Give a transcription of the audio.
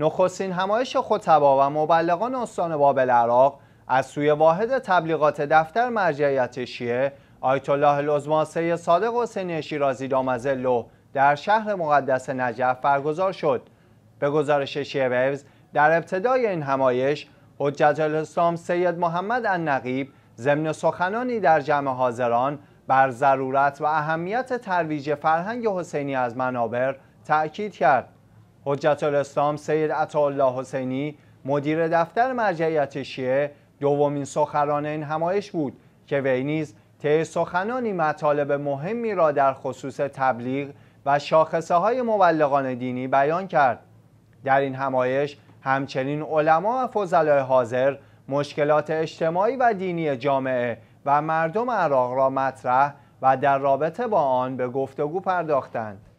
نخستین همایش خطبا و مبلغان استان بابل عراق از سوی واحد تبلیغات دفتر مرجعیت شیعه آیت الله العظما صادق حسینی شیرازی دامزلو در شهر مقدس نجف برگزار شد به گزارش شیعه ویوز در ابتدای این همایش حجت الاسلام سید محمد النقیب ضمن سخنانی در جمع حاضران بر ضرورت و اهمیت ترویج فرهنگ حسینی از منابر تأکید کرد حجت الاسلام سید الله حسینی مدیر دفتر مرجعیت شیعه دومین سخران این همایش بود که وی نیز طی سخنانی مطالب مهمی را در خصوص تبلیغ و شاخصه های مبلغان دینی بیان کرد در این همایش همچنین علما و فضلای حاضر مشکلات اجتماعی و دینی جامعه و مردم عراق را مطرح و در رابطه با آن به گفتگو پرداختند